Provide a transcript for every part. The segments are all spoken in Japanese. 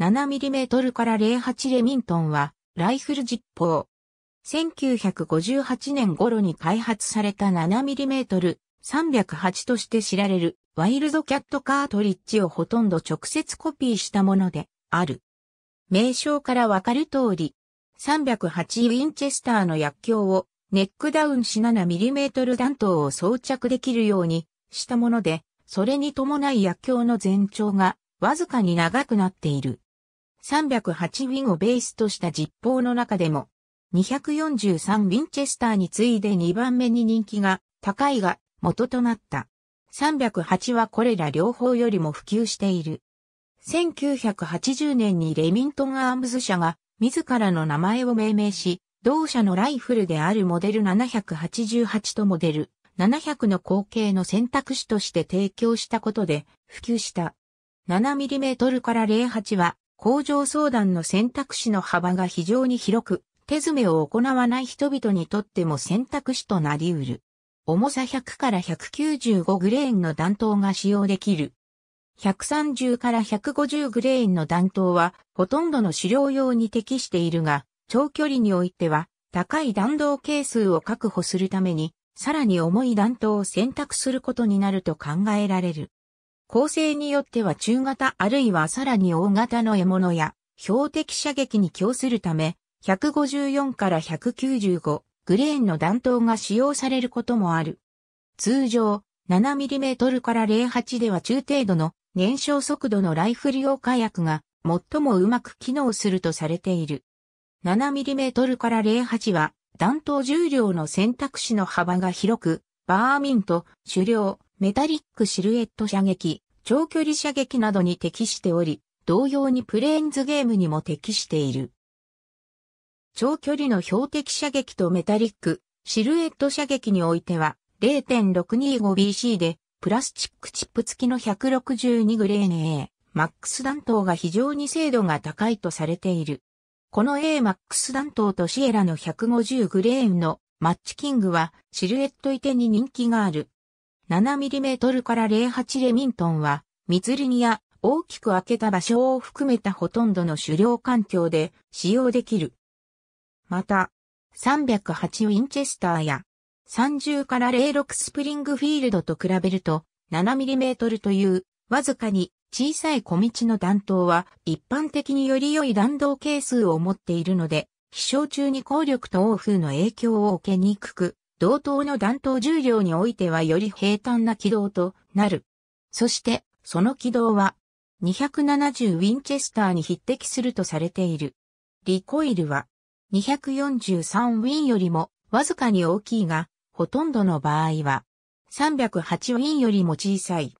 7mm から08レミントンは、ライフル実砲。1958年頃に開発された 7mm308 として知られるワイルドキャットカートリッジをほとんど直接コピーしたものである。名称からわかる通り、308ウィンチェスターの薬莢をネックダウンし 7mm 弾頭を装着できるようにしたもので、それに伴い薬莢の全長がわずかに長くなっている。308ウィンをベースとした実報の中でも、243ウィンチェスターに次いで2番目に人気が高いが元となった。308はこれら両方よりも普及している。1980年にレミントンアームズ社が自らの名前を命名し、同社のライフルであるモデル788とモデル700の後継の選択肢として提供したことで普及した。7mm から08は工場相談の選択肢の幅が非常に広く、手詰めを行わない人々にとっても選択肢となり得る。重さ100から195グレーンの弾頭が使用できる。130から150グレーンの弾頭はほとんどの狩猟用に適しているが、長距離においては高い弾道係数を確保するために、さらに重い弾頭を選択することになると考えられる。構成によっては中型あるいはさらに大型の獲物や標的射撃に供するため、154から195グレーンの弾頭が使用されることもある。通常、7mm から08では中程度の燃焼速度のライフル用火薬が最もうまく機能するとされている。7mm から08は弾頭重量の選択肢の幅が広く、バーミント、狩猟、メタリックシルエット射撃、長距離射撃などに適しており、同様にプレーンズゲームにも適している。長距離の標的射撃とメタリック、シルエット射撃においては、0.625BC で、プラスチックチップ付きの162グレーン A、マックス弾頭が非常に精度が高いとされている。この A マックス弾頭とシエラの150グレーンのマッチキングはシルエットいてに人気がある。7mm から08レミントンは、密林や大きく開けた場所を含めたほとんどの狩猟環境で使用できる。また、308ウィンチェスターや30から06スプリングフィールドと比べると 7mm というわずかに小さい小道の弾頭は一般的により良い弾道係数を持っているので飛翔中に効力と欧風の影響を受けにくく同等の弾頭重量においてはより平坦な軌道となる。そして、その軌道は、270ウィンチェスターに匹敵するとされている。リコイルは、243ウィンよりもわずかに大きいが、ほとんどの場合は、308ウィンよりも小さい。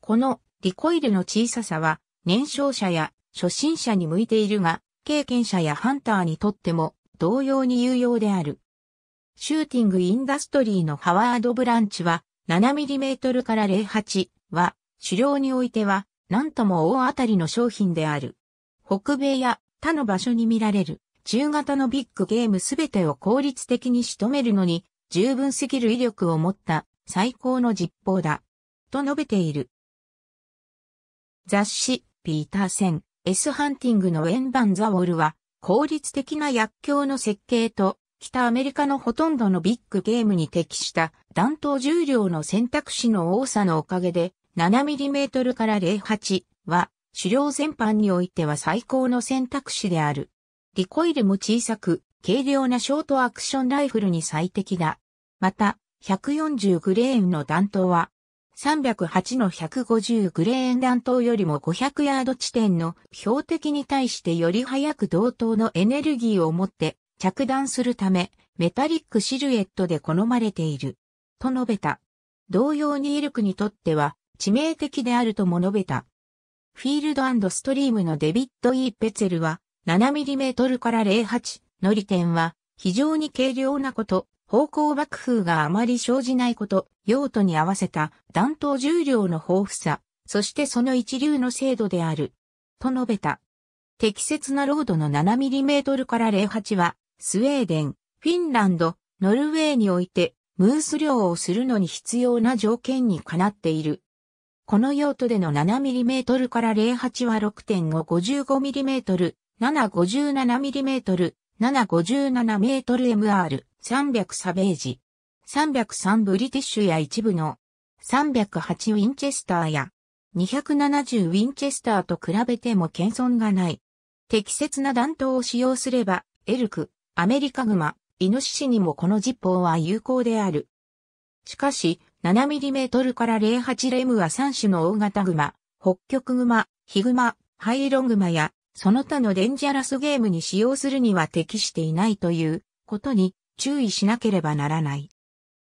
このリコイルの小ささは、年少者や初心者に向いているが、経験者やハンターにとっても同様に有用である。シューティングインダストリーのハワード・ブランチは 7mm から08は狩猟においては何とも大当たりの商品である。北米や他の場所に見られる中型のビッグゲームすべてを効率的に仕留めるのに十分すぎる威力を持った最高の実報だ。と述べている。雑誌、ピーターセン、S ハンティングのンバン・ザウォルは、効率的な薬莢の設計と北アメリカのほとんどのビッグゲームに適した弾頭重量の選択肢の多さのおかげで 7mm から08は狩猟全般においては最高の選択肢である。リコイルも小さく軽量なショートアクションライフルに最適だ。また140グレーンの弾頭は308の150グレーン弾頭よりも500ヤード地点の標的に対してより早く同等のエネルギーを持って着弾するため、メタリックシルエットで好まれている。と述べた。同様にイルクにとっては致命的であるとも述べた。フィールドストリームのデビッド・イー・ペツェルは 7mm から08の利点は非常に軽量なこと、方向爆風があまり生じないこと、用途に合わせた弾頭重量の豊富さ、そしてその一流の精度である。と述べた。適切なロードの 7mm から08はスウェーデン、フィンランド、ノルウェーにおいて、ムース漁をするのに必要な条件にかなっている。この用途での 7mm から08は 6.555mm、757mm、757mMR、300サベージ、303ブリティッシュや一部の308ウィンチェスターや270ウィンチェスターと比べても謙遜がない。適切な弾頭を使用すれば、エルク、アメリカグマ、イノシシにもこの実法は有効である。しかし、7mm から08レムは3種の大型グマ、北極グマ、ヒグマ、ハイロングマや、その他のデンジャラスゲームに使用するには適していないということに注意しなければならない。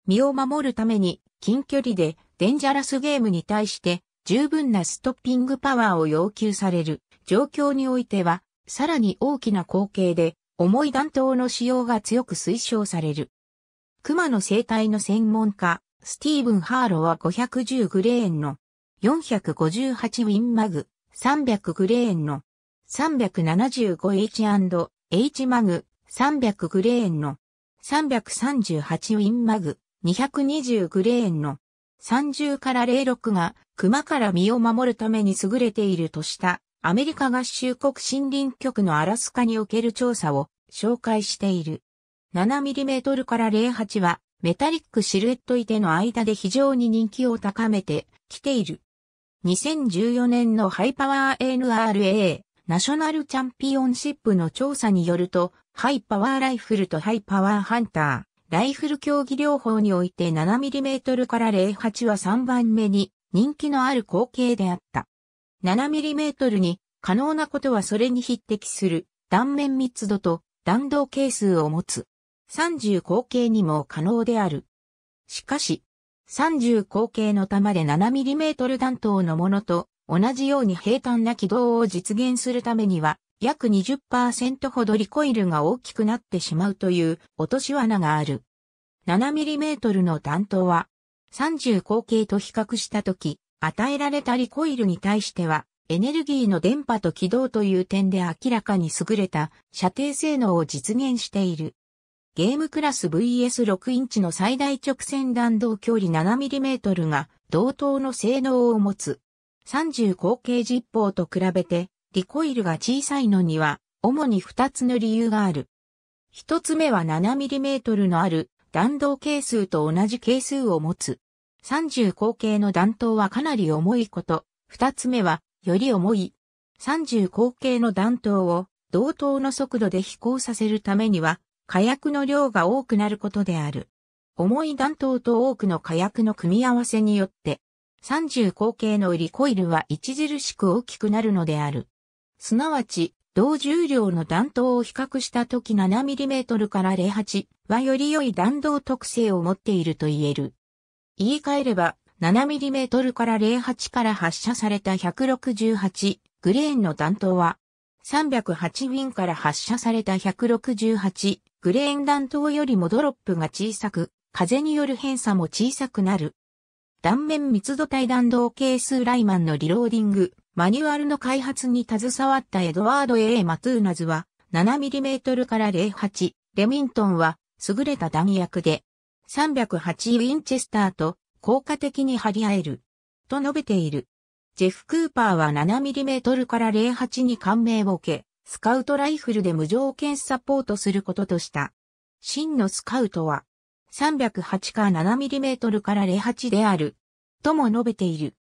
身を守るために近距離でデンジャラスゲームに対して十分なストッピングパワーを要求される状況においては、さらに大きな光景で重い弾頭の使用が強く推奨される。熊の生態の専門家、スティーブン・ハーロは510グレーンの458ウィンマグ、300グレーンの 375H&H マグ、300グレーンの338ウィンマグ、220グレーンの30から06が熊から身を守るために優れているとしたアメリカ合衆国森林局のアラスカにおける調査を紹介している。7mm から08はメタリックシルエットいての間で非常に人気を高めてきている。2014年のハイパワー NRA ナショナルチャンピオンシップの調査によると、ハイパワーライフルとハイパワーハンター、ライフル競技療法において 7mm から08は3番目に人気のある光景であった。7mm に可能なことはそれに匹敵する断面密度と弾道係数を持つ。30口径にも可能である。しかし、30口径の弾で 7mm 弾頭のものと同じように平坦な軌道を実現するためには約20%ほどリコイルが大きくなってしまうという落とし穴がある。7mm の弾頭は30口径と比較したとき与えられたリコイルに対しては、エネルギーの電波と軌道という点で明らかに優れた射程性能を実現している。ゲームクラス VS6 インチの最大直線弾道距離 7mm が同等の性能を持つ。30口径実砲と比べてリコイルが小さいのには主に2つの理由がある。1つ目は 7mm のある弾道係数と同じ係数を持つ30口径の弾頭はかなり重いこと。二つ目は、より重い。30口径の弾頭を同等の速度で飛行させるためには、火薬の量が多くなることである。重い弾頭と多くの火薬の組み合わせによって、30口径のリコイルは著しく大きくなるのである。すなわち、同重量の弾頭を比較した時 7mm から08はより良い弾道特性を持っていると言える。言い換えれば、7mm から08から発射された168グレーンの弾頭は、308ウィンから発射された168グレーン弾頭よりもドロップが小さく、風による偏差も小さくなる。断面密度帯弾道係数ライマンのリローディング、マニュアルの開発に携わったエドワード A. マトゥーナズは、7mm から08、レミントンは、優れた弾薬で、308ウィンチェスターと効果的に張り合える。と述べている。ジェフ・クーパーは 7mm から08に感銘を受け、スカウトライフルで無条件サポートすることとした。真のスカウトは、308か 7mm から08である。とも述べている。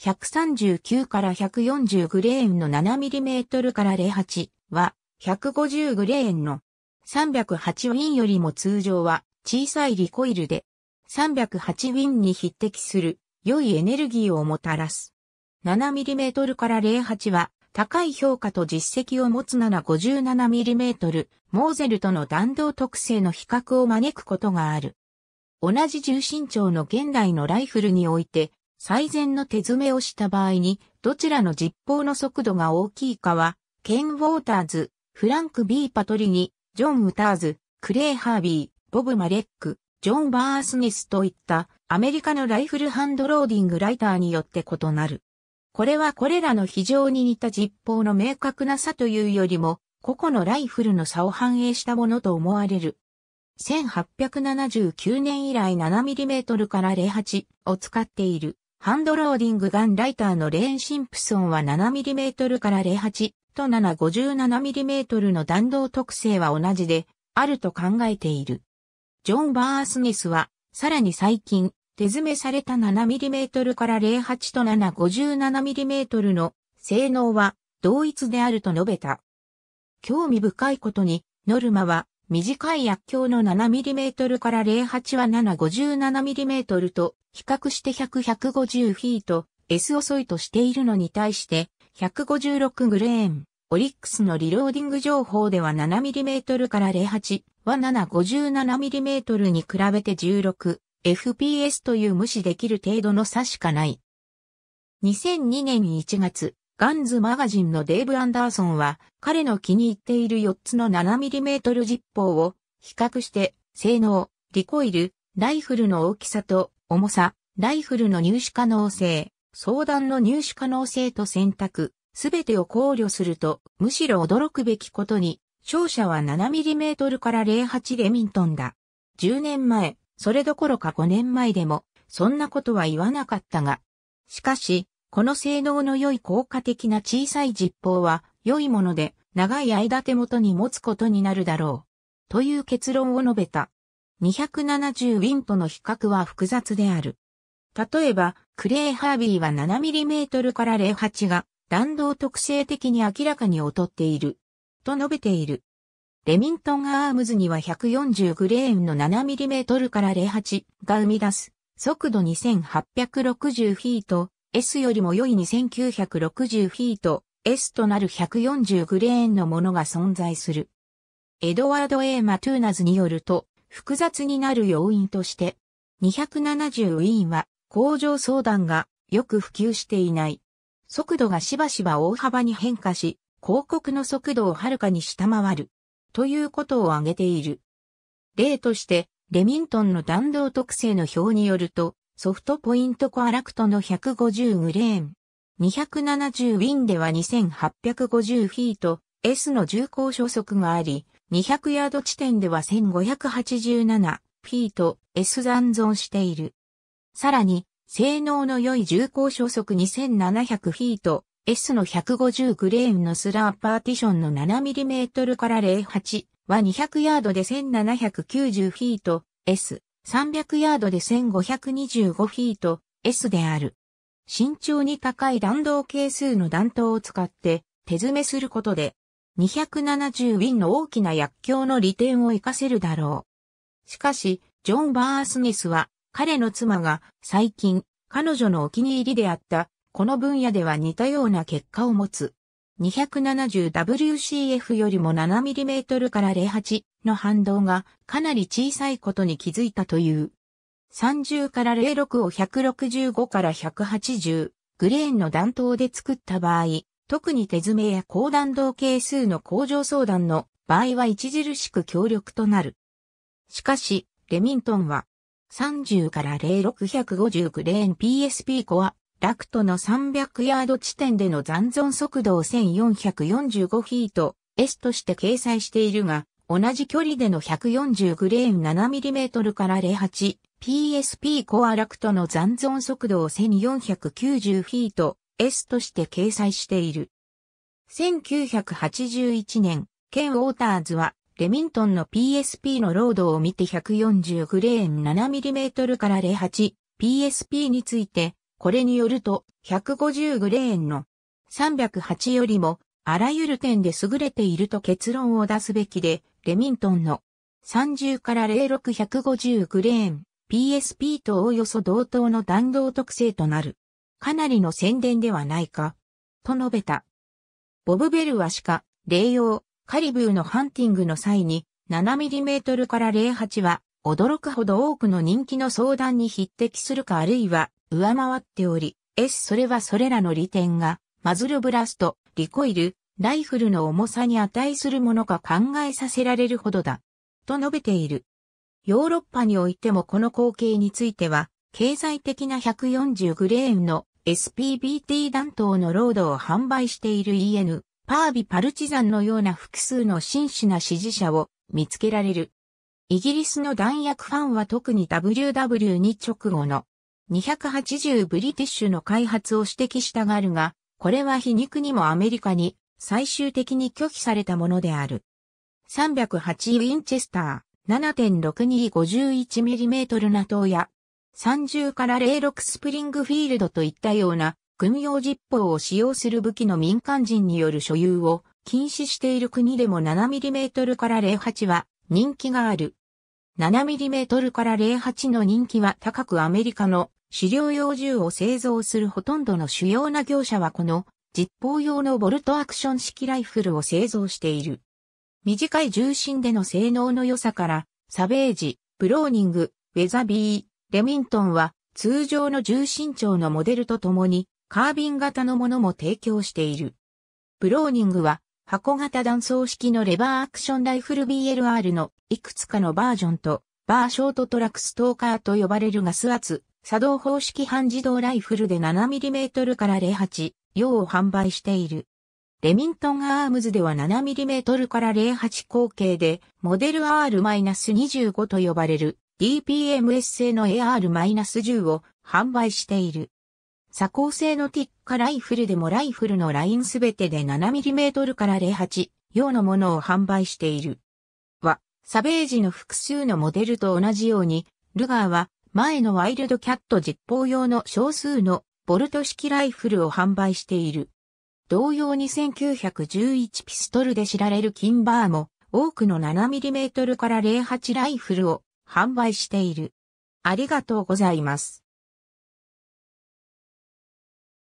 139から140グレーンの 7mm から08は、150グレーンの308ウィンよりも通常は小さいリコイルで、308ウィンに匹敵する良いエネルギーをもたらす。7mm から08は高い評価と実績を持つ 757mm モーゼルとの弾道特性の比較を招くことがある。同じ重心長の現代のライフルにおいて最善の手詰めをした場合にどちらの実砲の速度が大きいかはケン・ウォーターズ、フランク・ B・ パトリニ、ジョン・ウターズ、クレイ・ハービー、ボブ・マレック、ジョン・バースニスといったアメリカのライフルハンドローディングライターによって異なる。これはこれらの非常に似た実法の明確な差というよりも、個々のライフルの差を反映したものと思われる。1879年以来 7mm から08を使っているハンドローディングガンライターのレーン・シンプソンは 7mm から08と 757mm の弾道特性は同じであると考えている。ジョン・バースネスは、さらに最近、手詰めされた 7mm から08と 757mm の性能は同一であると述べた。興味深いことに、ノルマは短い薬莢の 7mm から08は 757mm と比較して100-150フィート S 遅いとしているのに対して156グレーン、オリックスのリローディング情報では 7mm から08、は 757mm に比べて 16fps という無視できる程度の差しかない。2002年1月、ガンズマガジンのデーブ・アンダーソンは、彼の気に入っている4つの 7mm 実砲を比較して、性能、リコイル、ライフルの大きさと重さ、ライフルの入手可能性、相談の入手可能性と選択、すべてを考慮すると、むしろ驚くべきことに、勝者は 7mm から08レミントンだ。10年前、それどころか5年前でも、そんなことは言わなかったが。しかし、この性能の良い効果的な小さい実砲は、良いもので、長い間手元に持つことになるだろう。という結論を述べた。270ウィンとの比較は複雑である。例えば、クレイハービーは 7mm から08が弾道特性的に明らかに劣っている。と述べている。レミントンアームズには140グレーンの 7mm から08が生み出す速度2860フィート S よりも良い2960フィート S となる140グレーンのものが存在する。エドワード・ A・ マトゥーナズによると複雑になる要因として270ウィーンは工場相談がよく普及していない。速度がしばしば大幅に変化し、広告の速度をはるかに下回る、ということを挙げている。例として、レミントンの弾道特性の表によると、ソフトポイントコアラクトの150グレーン、270ウィンでは2850フィート、S の重高初速があり、200ヤード地点では1587フィート、S 残存している。さらに、性能の良い重高初速2700フィート、S の150グレーンのスラーパーティションの 7mm から08は200ヤードで1790フィート、S、300ヤードで1525フィート、S である。慎重に高い弾道係数の弾頭を使って手詰めすることで、270ウィンの大きな薬莢の利点を活かせるだろう。しかし、ジョン・バースネスは、彼の妻が最近、彼女のお気に入りであったこの分野では似たような結果を持つ。270WCF よりも 7mm から08の反動がかなり小さいことに気づいたという。30から06を165から180グレーンの弾頭で作った場合、特に手詰めや高弾道係数の工場相談の場合は著しく強力となる。しかし、レミントンは30から06150グレーン PSP コアラクトの300ヤード地点での残存速度を1445フィート S として掲載しているが、同じ距離での140グレーン 7mm から 08PSP コアラクトの残存速度を1490フィート S として掲載している。1981年、ケン・ウォーターズは、レミントンの PSP のロードを見て140グレーン 7mm から 08PSP について、これによると、150グレーンの308よりも、あらゆる点で優れていると結論を出すべきで、レミントンの30から06150グレーン PSP とおおよそ同等の弾道特性となる。かなりの宣伝ではないか、と述べた。ボブベルは鹿、霊用、カリブーのハンティングの際に、7mm から08は、驚くほど多くの人気の相談に匹敵するかあるいは上回っており、S それはそれらの利点が、マズルブラスト、リコイル、ライフルの重さに値するものか考えさせられるほどだ、と述べている。ヨーロッパにおいてもこの光景については、経済的な140グレーンの SPBT 弾頭のロードを販売している EN、パービパルチザンのような複数の真摯な支持者を見つけられる。イギリスの弾薬ファンは特に WW2 直後の280ブリティッシュの開発を指摘したがるが、これは皮肉にもアメリカに最終的に拒否されたものである。308ウィンチェスター 7.6251mm ナトウや30から06スプリングフィールドといったような軍用実砲を使用する武器の民間人による所有を禁止している国でも 7mm から08は人気がある。7mm から08の人気は高くアメリカの狩猟用銃を製造するほとんどの主要な業者はこの実砲用のボルトアクション式ライフルを製造している。短い重心での性能の良さからサベージ、ブローニング、ウェザビー、レミントンは通常の重心長のモデルとともにカービン型のものも提供している。ブローニングは箱型弾層式のレバーアクションライフル BLR のいくつかのバージョンと、バーショートトラックストーカーと呼ばれるガス圧、作動方式半自動ライフルで 7mm から08、用を販売している。レミントンアームズでは 7mm から08口径で、モデル R-25 と呼ばれる DPMS 製の AR-10 を販売している。鎖鋼製のティッカライフルでもライフルのラインすべてで 7mm から08用のものを販売している。は、サベージの複数のモデルと同じように、ルガーは前のワイルドキャット実砲用の少数のボルト式ライフルを販売している。同様に1911ピストルで知られるキンバーも多くの 7mm から08ライフルを販売している。ありがとうございます。